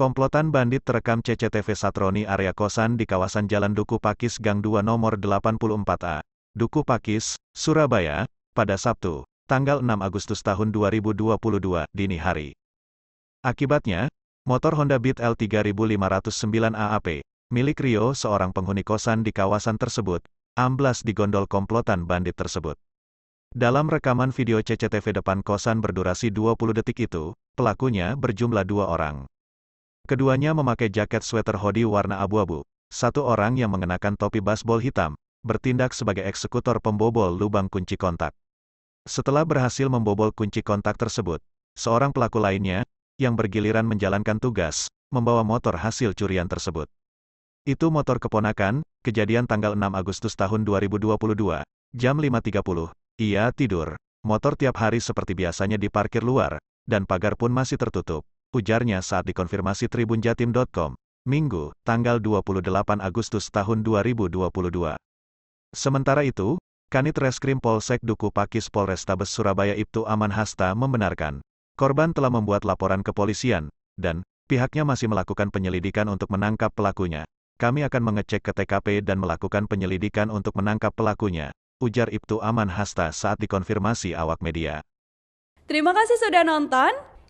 Komplotan bandit terekam CCTV Satroni area kosan di kawasan Jalan Duku Pakis Gang 2 nomor 84A, Duku Pakis, Surabaya, pada Sabtu, tanggal 6 Agustus tahun 2022, dini hari. Akibatnya, motor Honda Beat L3509 AAP, milik Rio seorang penghuni kosan di kawasan tersebut, amblas di gondol komplotan bandit tersebut. Dalam rekaman video CCTV depan kosan berdurasi 20 detik itu, pelakunya berjumlah dua orang. Keduanya memakai jaket sweater hoodie warna abu-abu. Satu orang yang mengenakan topi baseball hitam, bertindak sebagai eksekutor pembobol lubang kunci kontak. Setelah berhasil membobol kunci kontak tersebut, seorang pelaku lainnya, yang bergiliran menjalankan tugas, membawa motor hasil curian tersebut. Itu motor keponakan, kejadian tanggal 6 Agustus tahun 2022, jam 5.30, ia tidur, motor tiap hari seperti biasanya diparkir luar, dan pagar pun masih tertutup ujarnya saat dikonfirmasi tribunjatim.com, Minggu, tanggal 28 Agustus tahun 2022. Sementara itu, Kanit Reskrim Polsek Duku Pakis Polrestabes Surabaya Ibtu Aman Hasta membenarkan, korban telah membuat laporan kepolisian, dan pihaknya masih melakukan penyelidikan untuk menangkap pelakunya. Kami akan mengecek ke TKP dan melakukan penyelidikan untuk menangkap pelakunya, ujar Ibtu Aman Hasta saat dikonfirmasi awak media. Terima kasih sudah nonton.